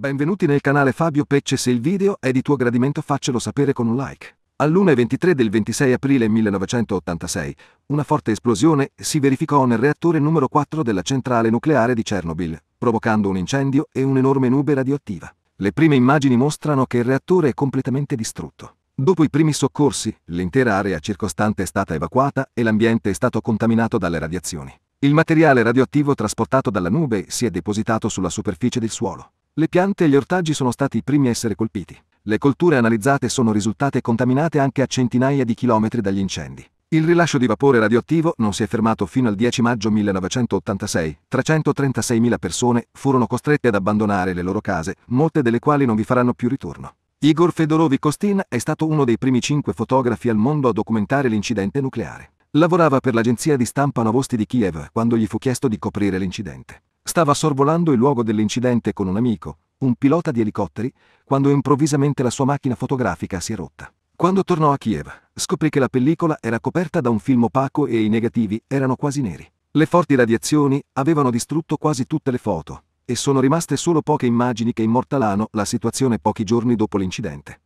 Benvenuti nel canale Fabio Pecce se il video è di tuo gradimento faccelo sapere con un like. All'1.23 del 26 aprile 1986 una forte esplosione si verificò nel reattore numero 4 della centrale nucleare di Chernobyl, provocando un incendio e un'enorme nube radioattiva. Le prime immagini mostrano che il reattore è completamente distrutto. Dopo i primi soccorsi, l'intera area circostante è stata evacuata e l'ambiente è stato contaminato dalle radiazioni. Il materiale radioattivo trasportato dalla nube si è depositato sulla superficie del suolo. Le piante e gli ortaggi sono stati i primi a essere colpiti. Le colture analizzate sono risultate contaminate anche a centinaia di chilometri dagli incendi. Il rilascio di vapore radioattivo non si è fermato fino al 10 maggio 1986. 336.000 persone furono costrette ad abbandonare le loro case, molte delle quali non vi faranno più ritorno. Igor Fedorovi-Kostin è stato uno dei primi cinque fotografi al mondo a documentare l'incidente nucleare. Lavorava per l'agenzia di stampa Novosti di Kiev quando gli fu chiesto di coprire l'incidente. Stava sorvolando il luogo dell'incidente con un amico, un pilota di elicotteri, quando improvvisamente la sua macchina fotografica si è rotta. Quando tornò a Kiev, scoprì che la pellicola era coperta da un film opaco e i negativi erano quasi neri. Le forti radiazioni avevano distrutto quasi tutte le foto e sono rimaste solo poche immagini che immortalano la situazione pochi giorni dopo l'incidente.